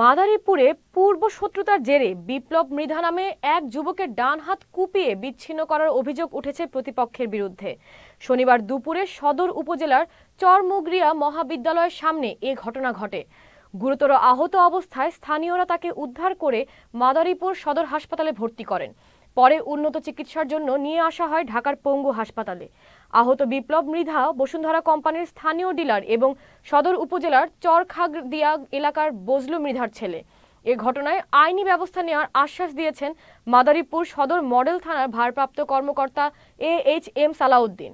মাদারীপুরে পূর্ব শত্রুতার জেরে বিপ্লব মৃধা নামে এক যুবকের ডান হাত কুপিয়ে বিচ্ছিন্ন করার অভিযোগ উঠেছে প্রতিপক্ষের বিরুদ্ধে শনিবার দুপুরে সদর উপজেলার চরমুগরিয়া মহাবিদ্যালয়ের সামনে এ ঘটনা ঘটে গুরুতর আহত অবস্থায় স্থানীয়রা তাকে উদ্ধার করে মাদারীপুর সদর হাসপাতালে ভর্তি করেন পরে উন্নত চিকিৎসার জন্য নিয়ে আসা হয় ঢাকার পঙ্গু হাসপাতালে আহত বিপ্লব মৃধা বসুন্ধরা কোম্পানির স্থানীয় ডিলার এবং সদর উপজেলার চরখাগদিয়া এলাকার বজলু মৃধার ছেলে এ ঘটনায় আইনি ব্যবস্থা নেওয়ার আশ্বাস দিয়েছেন মাদারীপুর সদর মডেল থানার ভারপ্রাপ্ত কর্মকর্তা এ এইচ এম সালাউদ্দিন